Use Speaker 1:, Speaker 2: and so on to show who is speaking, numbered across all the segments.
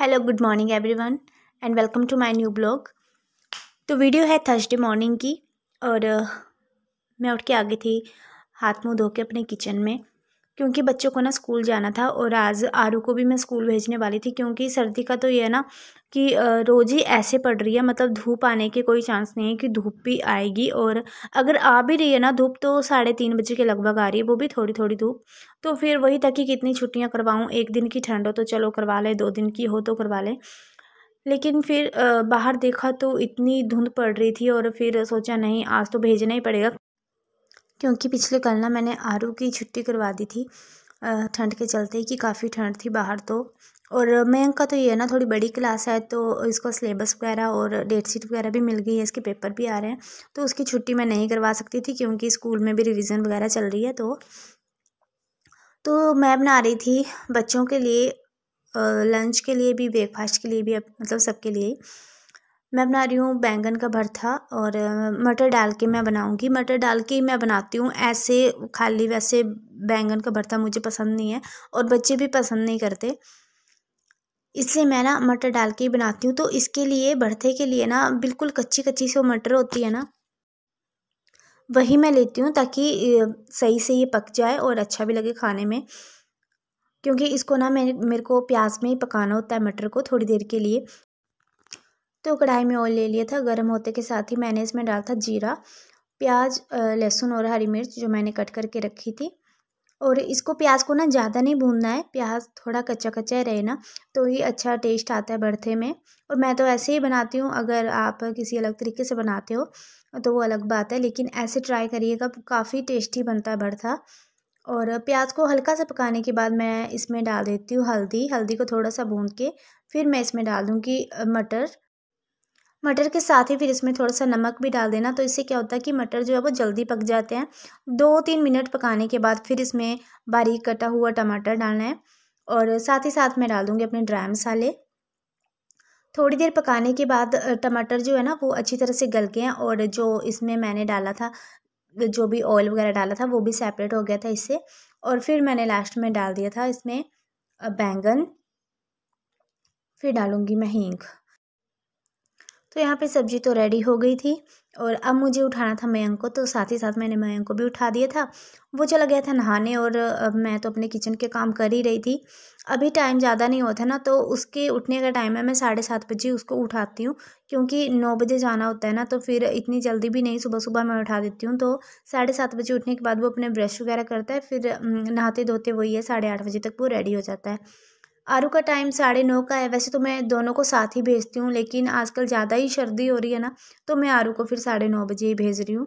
Speaker 1: hello good morning everyone and welcome to my new blog तो video है Thursday morning की और uh, मैं उठ के आ गई थी हाथ मुंह धो के अपने किचन में क्योंकि बच्चों को ना स्कूल जाना था और आज आरू को भी मैं स्कूल भेजने वाली थी क्योंकि सर्दी का तो ये है ना कि रोज़ ही ऐसे पड़ रही है मतलब धूप आने के कोई चांस नहीं है कि धूप भी आएगी और अगर आ भी रही है ना धूप तो साढ़े तीन बजे के लगभग आ रही है वो भी थोड़ी थोड़ी धूप तो फिर वही था कि कितनी छुट्टियाँ करवाऊँ एक दिन की ठंड हो तो चलो करवा लें दो दिन की हो तो करवा लें लेकिन फिर बाहर देखा तो इतनी धुंध पड़ रही थी और फिर सोचा नहीं आज तो भेजना ही पड़ेगा क्योंकि पिछले कल ना मैंने आरू की छुट्टी करवा दी थी ठंड के चलते कि काफ़ी ठंड थी बाहर तो और मैं का तो ये है ना थोड़ी बड़ी क्लास है तो इसको सिलेबस वगैरह और डेट शीट वगैरह भी मिल गई है इसके पेपर भी आ रहे हैं तो उसकी छुट्टी मैं नहीं करवा सकती थी क्योंकि स्कूल में भी रिविज़न वगैरह चल रही है तो तो मैं बना रही थी बच्चों के लिए लंच के लिए भी ब्रेकफास्ट के लिए भी मतलब सबके लिए मैं बना रही हूँ बैंगन का भरता और मटर डाल के मैं बनाऊँगी मटर डाल के ही मैं बनाती हूँ ऐसे खाली वैसे बैंगन का भरता मुझे पसंद नहीं है और बच्चे भी पसंद नहीं करते इसलिए मैं ना मटर डाल के ही बनाती हूँ तो इसके लिए भरते के लिए ना बिल्कुल कच्ची कच्ची से मटर होती है ना वही मैं लेती हूँ ताकि सही से ये पक जाए और अच्छा भी लगे खाने में क्योंकि इसको ना मैं मेरे को प्याज में ही पकाना होता है मटर को थोड़ी देर के लिए तो कढ़ाई में ऑयल ले लिया था गर्म होते के साथ ही मैंने इसमें डाला था जीरा प्याज लहसुन और हरी मिर्च जो मैंने कट करके रखी थी और इसको प्याज को ना ज़्यादा नहीं भूनना है प्याज थोड़ा कच्चा कच्चा रहे ना तो ही अच्छा टेस्ट आता है बर्थे में और मैं तो ऐसे ही बनाती हूँ अगर आप किसी अलग तरीके से बनाते हो तो वो अलग बात है लेकिन ऐसे ट्राई करिएगा काफ़ी टेस्टी बनता है बर्था और प्याज को हल्का सा पकाने के बाद मैं इसमें डाल देती हूँ हल्दी हल्दी को थोड़ा सा भून के फिर मैं इसमें डाल दूँगी मटर मटर के साथ ही फिर इसमें थोड़ा सा नमक भी डाल देना तो इससे क्या होता है कि मटर जो है वो जल्दी पक जाते हैं दो तीन मिनट पकाने के बाद फिर इसमें बारीक कटा हुआ टमाटर डालना है और साथ ही साथ मैं डाल दूँगी अपने ड्राई मसाले थोड़ी देर पकाने के बाद टमाटर जो है ना वो अच्छी तरह से गल गए हैं और जो इसमें मैंने डाला था जो भी ऑयल वगैरह डाला था वो भी सेपरेट हो गया था इससे और फिर मैंने लास्ट में डाल दिया था इसमें बैंगन फिर डालूँगी मैं हींग तो यहाँ पे सब्जी तो रेडी हो गई थी और अब मुझे उठाना था मयंक को तो साथ ही साथ मैंने मयंक को भी उठा दिया था वो चला गया था नहाने और अब मैं तो अपने किचन के काम कर ही रही थी अभी टाइम ज़्यादा नहीं होता ना तो उसके उठने का टाइम है मैं साढ़े सात बजे उसको उठाती हूँ क्योंकि नौ बजे जाना होता है ना तो फिर इतनी जल्दी भी नहीं सुबह सुबह मैं उठा देती हूँ तो साढ़े सात बजे उठने के बाद वो अपने ब्रश वगैरह करता है फिर नहाते धोते वही है साढ़े आठ बजे तक वो रेडी हो जाता है आरू का टाइम साढ़े नौ का है वैसे तो मैं दोनों को साथ ही भेजती हूँ लेकिन आजकल ज़्यादा ही सर्दी हो रही है ना तो मैं आरू को फिर साढ़े नौ बजे ही भेज रही हूँ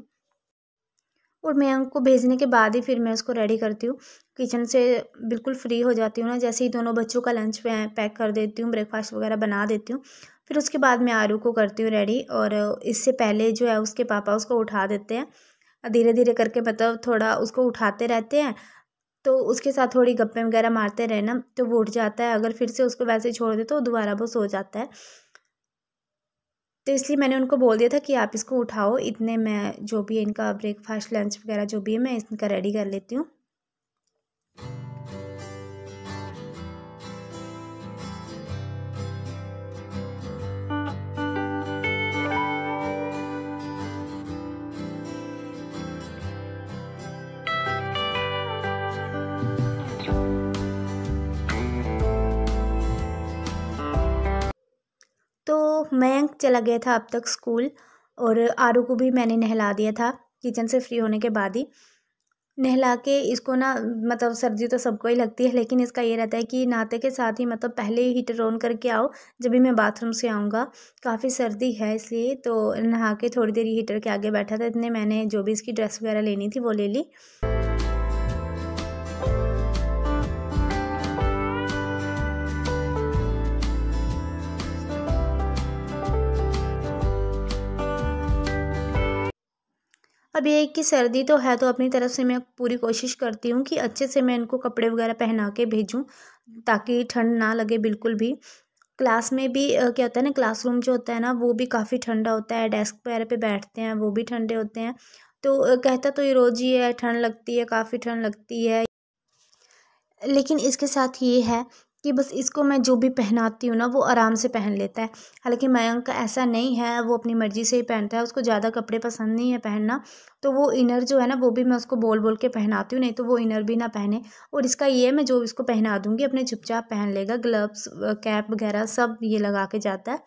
Speaker 1: और मैं उनको भेजने के बाद ही फिर मैं उसको रेडी करती हूँ किचन से बिल्कुल फ्री हो जाती हूँ ना जैसे ही दोनों बच्चों का लंच पैक कर देती हूँ ब्रेकफास्ट वगैरह बना देती हूँ फिर उसके बाद मैं आरू को करती हूँ रेडी और इससे पहले जो है उसके पापा उसको उठा देते हैं धीरे धीरे करके मतलब थोड़ा उसको उठाते रहते हैं तो उसके साथ थोड़ी गप्पे वगैरह मारते रहना तो वो उठ जाता है अगर फिर से उसको वैसे छोड़ दे तो दोबारा वो सो जाता है तो इसलिए मैंने उनको बोल दिया था कि आप इसको उठाओ इतने मैं जो भी है इनका ब्रेकफास्ट लंच वगैरह जो भी है मैं इनका रेडी कर लेती हूँ मैंक चला गया था अब तक स्कूल और आरू को भी मैंने नहला दिया था किचन से फ्री होने के बाद ही नहला के इसको ना मतलब सर्दी तो सबको ही लगती है लेकिन इसका ये रहता है कि नहाते के साथ ही मतलब पहले ही हीटर ऑन करके आओ जब भी मैं बाथरूम से आऊँगा काफ़ी सर्दी है इसलिए तो नहा के थोड़ी देर हीटर के आगे बैठा था इतने मैंने जो भी इसकी ड्रेस वगैरह लेनी थी वो ले ली अब ये कि सर्दी तो है तो अपनी तरफ से मैं पूरी कोशिश करती हूँ कि अच्छे से मैं इनको कपड़े वगैरह पहना के भेजूँ ताकि ठंड ना लगे बिल्कुल भी क्लास में भी क्या होता है ना क्लासरूम जो होता है ना वो भी काफ़ी ठंडा होता है डेस्क वगैरह पे बैठते हैं वो भी ठंडे होते हैं तो कहता तो ये रोज़ ही है ठंड लगती है काफ़ी ठंड लगती है लेकिन इसके साथ ये है कि बस इसको मैं जो भी पहनाती हूँ ना वो आराम से पहन लेता है हालांकि मयंक का ऐसा नहीं है वो अपनी मर्ज़ी से ही पहनता है उसको ज़्यादा कपड़े पसंद नहीं है पहनना तो वो इनर जो है ना वो भी मैं उसको बोल बोल के पहनाती हूँ नहीं तो वो इनर भी ना पहने और इसका ये है मैं जो इसको पहना दूँगी अपने चुपचाप पहन लेगा ग्लव्स कैप वगैरह सब ये लगा के जाता है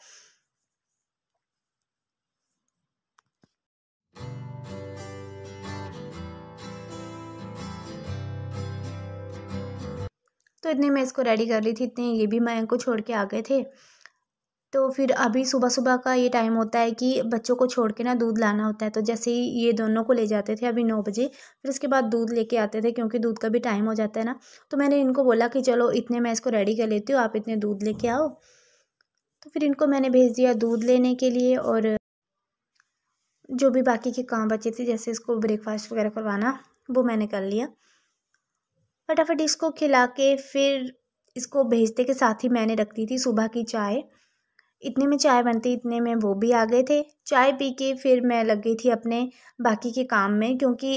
Speaker 1: तो इतने मैं इसको रेडी कर ली थी इतने ये भी मैं इनको छोड़ के आ गए थे तो फिर अभी सुबह सुबह का ये टाइम होता है कि बच्चों को छोड़ के ना दूध लाना होता है तो जैसे ही ये दोनों को ले जाते थे अभी नौ बजे फिर उसके बाद दूध लेके आते थे क्योंकि दूध का भी टाइम हो जाता है ना तो मैंने इनको बोला कि चलो इतने मैं इसको रेडी कर लेती हूँ आप इतने दूध लेके आओ तो फिर इनको मैंने भेज दिया दूध लेने के लिए और जो भी बाकी के काम बचे थे जैसे इसको ब्रेकफास्ट वगैरह करवाना वो मैंने कर लिया फटाफट इसको खिला के फिर इसको भेजते के साथ ही मैंने रख दी थी सुबह की चाय इतने में चाय बनती इतने में वो भी आ गए थे चाय पी के फिर मैं लग गई थी अपने बाकी के काम में क्योंकि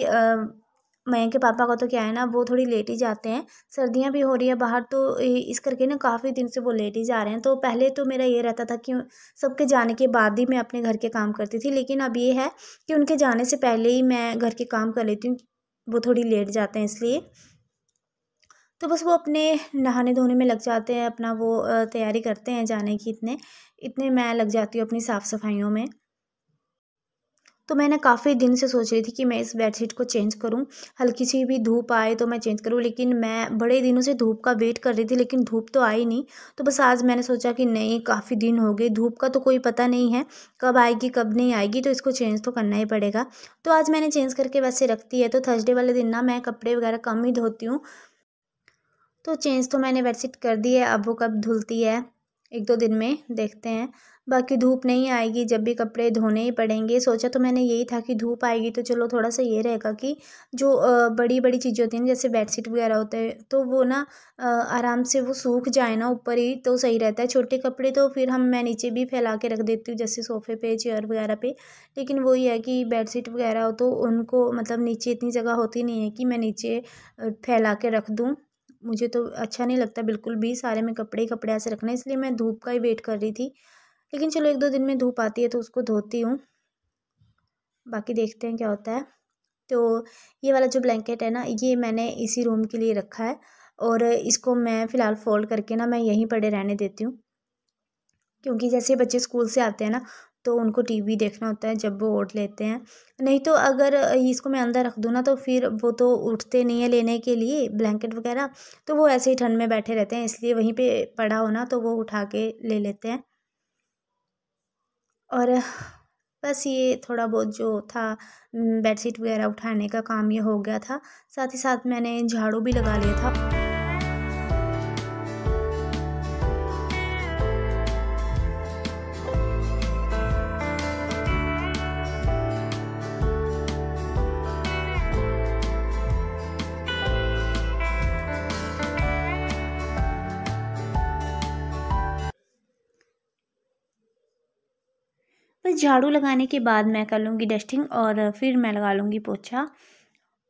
Speaker 1: मयंक के पापा का तो क्या है ना वो थोड़ी लेट ही जाते हैं सर्दियां भी हो रही है बाहर तो इस करके ना काफ़ी दिन से वो लेट ही जा रहे हैं तो पहले तो मेरा ये रहता था कि सबके जाने के बाद ही मैं अपने घर के काम करती थी लेकिन अब ये है कि उनके जाने से पहले ही मैं घर के काम कर लेती हूँ वो थोड़ी लेट जाते हैं इसलिए तो बस वो अपने नहाने धोने में लग जाते हैं अपना वो तैयारी करते हैं जाने की इतने इतने मैं लग जाती हूँ अपनी साफ़ सफाइयों में तो मैंने काफ़ी दिन से सोच रही थी कि मैं इस बेडशीट को चेंज करूं हल्की सी भी धूप आए तो मैं चेंज करूं लेकिन मैं बड़े दिनों से धूप का वेट कर रही थी लेकिन धूप तो आई नहीं तो बस आज मैंने सोचा कि नहीं काफ़ी दिन हो गए धूप का तो कोई पता नहीं है कब आएगी कब नहीं आएगी तो इसको चेंज तो करना ही पड़ेगा तो आज मैंने चेंज करके वैसे रखती है तो थर्सडे वाले दिन ना मैं कपड़े वगैरह कम ही धोती हूँ तो चेंज तो मैंने बेडशीट कर दी है अब वो कब धुलती है एक दो दिन में देखते हैं बाकी धूप नहीं आएगी जब भी कपड़े धोने ही पड़ेंगे सोचा तो मैंने यही था कि धूप आएगी तो चलो थोड़ा सा ये रहेगा कि जो बड़ी बड़ी चीज़ें होती हैं जैसे बेडशीट वगैरह होते हैं तो वो ना आराम से वो सूख जाए ना ऊपर ही तो सही रहता है छोटे कपड़े तो फिर हम मैं नीचे भी फैला के रख देती हूँ जैसे सोफे पे चेयर वगैरह पे लेकिन वही है कि बेडशीट वगैरह हो तो उनको मतलब नीचे इतनी जगह होती नहीं है कि मैं नीचे फैला के रख दूँ मुझे तो अच्छा नहीं लगता बिल्कुल भी सारे में कपड़े ही कपड़े ऐसे रखना इसलिए मैं धूप का ही वेट कर रही थी लेकिन चलो एक दो दिन में धूप आती है तो उसको धोती हूँ बाकी देखते हैं क्या होता है तो ये वाला जो ब्लैंकेट है ना ये मैंने इसी रूम के लिए रखा है और इसको मैं फ़िलहाल फ़ोल्ड करके ना मैं यहीं पड़े रहने देती हूँ क्योंकि जैसे बच्चे स्कूल से आते हैं ना तो उनको टीवी देखना होता है जब वो ओढ़ लेते हैं नहीं तो अगर इसको मैं अंदर रख दूँ ना तो फिर वो तो उठते नहीं है लेने के लिए ब्लैंकेट वगैरह तो वो ऐसे ही ठंड में बैठे रहते हैं इसलिए वहीं पे पड़ा होना तो वो उठा के ले लेते हैं और बस ये थोड़ा बहुत जो था बेडशीट वगैरह उठाने का काम ये हो गया था साथ ही साथ मैंने झाड़ू भी लगा लिया था झाड़ू लगाने के बाद मैं कर लूँगी डस्टिंग और फिर मैं लगा लूँगी पोछा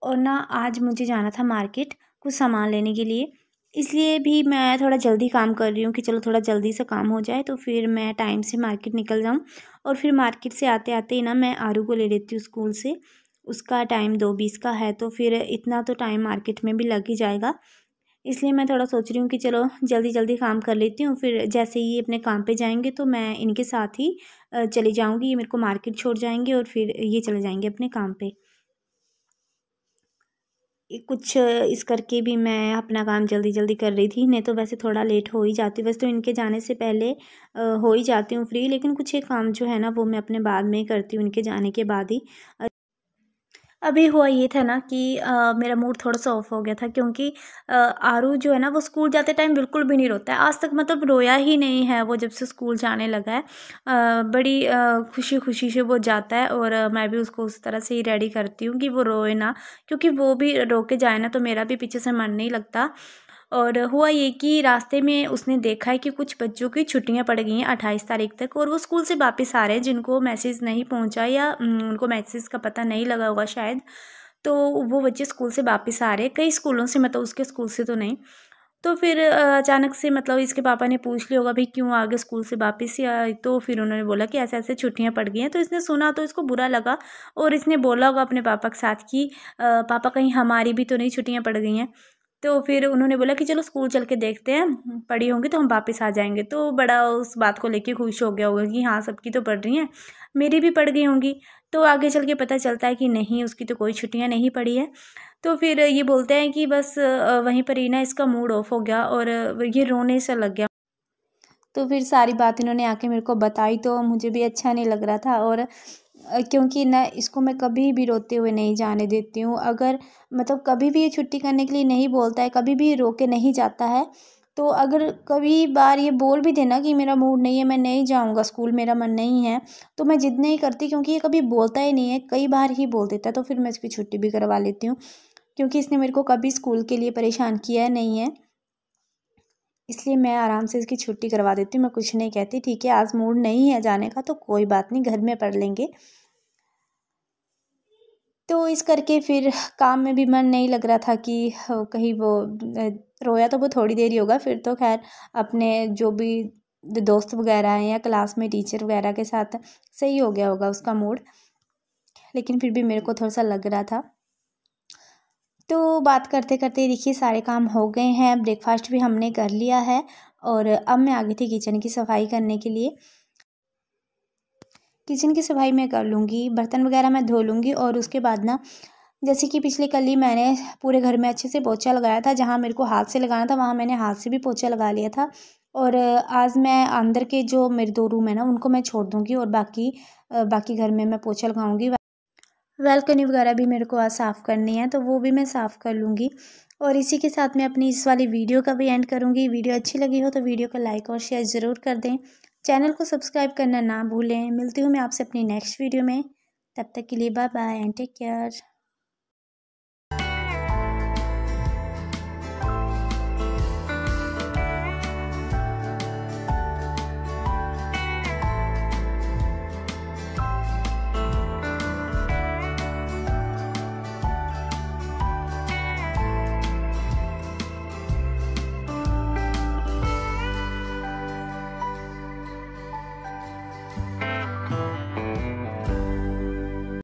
Speaker 1: और ना आज मुझे जाना था मार्केट कुछ सामान लेने के लिए इसलिए भी मैं थोड़ा जल्दी काम कर रही हूँ कि चलो थोड़ा जल्दी से काम हो जाए तो फिर मैं टाइम से मार्केट निकल जाऊँ और फिर मार्केट से आते आते ही ना मैं आरू को ले लेती हूँ स्कूल से उसका टाइम दो बीस का है तो फिर इतना तो टाइम मार्केट में भी लग ही जाएगा इसलिए मैं थोड़ा सोच रही हूँ कि चलो जल्दी जल्दी काम कर लेती हूँ फिर जैसे ही अपने काम पे जाएंगे तो मैं इनके साथ ही चली जाऊँगी ये मेरे को मार्केट छोड़ जाएंगे और फिर ये चले जाएंगे अपने काम पे कुछ इस करके भी मैं अपना काम जल्दी जल्दी कर रही थी नहीं तो वैसे थोड़ा लेट हो ही जाती वैसे तो इनके जाने से पहले हो ही जाती हूँ फ्री लेकिन कुछ एक काम जो है ना वो मैं अपने बाद में ही करती हूँ इनके जाने के बाद ही अभी हुआ ये था ना कि आ, मेरा मूड थोड़ा सा ऑफ हो गया था क्योंकि आरू जो है ना वो स्कूल जाते टाइम बिल्कुल भी नहीं रोता है आज तक मतलब रोया ही नहीं है वो जब से स्कूल जाने लगा है आ, बड़ी आ, खुशी खुशी से वो जाता है और आ, मैं भी उसको उस तरह से ही रेडी करती हूँ कि वो रोए ना क्योंकि वो भी रो के जाए ना तो मेरा भी पीछे से मन नहीं लगता और हुआ ये कि रास्ते में उसने देखा है कि कुछ बच्चों की छुट्टियाँ पड़ गई हैं अट्ठाईस तारीख तक और वो स्कूल से वापस आ रहे हैं जिनको मैसेज नहीं पहुँचा या उनको मैसेज का पता नहीं लगा होगा शायद तो वो बच्चे स्कूल से वापस आ रहे हैं कई स्कूलों से मतलब उसके स्कूल से तो नहीं तो फिर अचानक से मतलब इसके पापा ने पूछ लिया होगा भाई क्यों आ गए स्कूल से वापस या तो फिर उन्होंने बोला कि ऐसे ऐसे छुट्टियां पड़ गई हैं तो इसने सुना तो इसको बुरा लगा और इसने बोला होगा अपने पापा के साथ कि पापा कहीं हमारी भी तो नहीं छुट्टियां पड़ गई हैं तो फिर उन्होंने बोला कि चलो स्कूल चल के देखते हैं पढ़ी होंगी तो हम वापस आ जाएंगे तो बड़ा उस बात को लेके खुश हो गया होगा कि हाँ सबकी तो पढ़ रही हैं मेरी भी पढ़ गई होंगी तो आगे चल के पता चलता है कि नहीं उसकी तो कोई छुट्टियाँ नहीं पड़ी है तो फिर ये बोलते हैं कि बस वहीं पर ही ना इसका मूड ऑफ हो गया और ये रोने से लग गया तो फिर सारी बात इन्होंने आके मेरे को बताई तो मुझे भी अच्छा नहीं लग रहा था और क्योंकि ना इसको मैं कभी भी रोते हुए नहीं जाने देती हूँ अगर मतलब कभी भी ये छुट्टी करने के लिए नहीं बोलता है कभी भी रो के नहीं जाता है तो अगर कभी बार ये बोल भी देना कि मेरा मूड नहीं है मैं नहीं जाऊँगा स्कूल मेरा मन नहीं है तो मैं जिद नहीं करती क्योंकि ये कभी बोलता ही नहीं है कई बार ही बोल देता है तो फिर मैं इसकी छुट्टी भी करवा लेती हूँ क्योंकि इसने मेरे को कभी स्कूल के लिए परेशान किया नहीं है इसलिए मैं आराम से इसकी छुट्टी करवा देती हूँ मैं कुछ नहीं कहती ठीक है आज मूड नहीं है जाने का तो कोई बात नहीं घर में पढ़ लेंगे तो इस करके फिर काम में भी मन नहीं लग रहा था कि कहीं वो रोया तो वो थोड़ी देर ही होगा फिर तो खैर अपने जो भी दोस्त वगैरह हैं या क्लास में टीचर वगैरह के साथ सही हो गया होगा उसका मूड लेकिन फिर भी मेरे को थोड़ा सा लग रहा था तो बात करते करते देखिए सारे काम हो गए हैं ब्रेकफास्ट भी हमने कर लिया है और अब मैं आ गई थी किचन की सफाई करने के लिए किचन की सफाई मैं कर लूँगी बर्तन वगैरह मैं धो लूँगी और उसके बाद ना जैसे कि पिछले कल ही मैंने पूरे घर में अच्छे से पोछा लगाया था जहाँ मेरे को हाथ से लगाना था वहाँ मैंने हाथ से भी पोछा लगा लिया था और आज मैं अंदर के जो मेरे दो रूम है ना उनको मैं छोड़ दूँगी और बाकी बाकी घर में मैं पोछा लगाऊँगी वेलकनी वगैरह भी मेरे को आज साफ़ करनी है तो वो भी मैं साफ़ कर लूँगी और इसी के साथ मैं अपनी इस वाली वीडियो का भी एंड करूँगी वीडियो अच्छी लगी हो तो वीडियो को लाइक और शेयर ज़रूर कर दें चैनल को सब्सक्राइब करना ना भूलें मिलती हूँ मैं आपसे अपनी नेक्स्ट वीडियो में तब तक के लिए bye bye and take care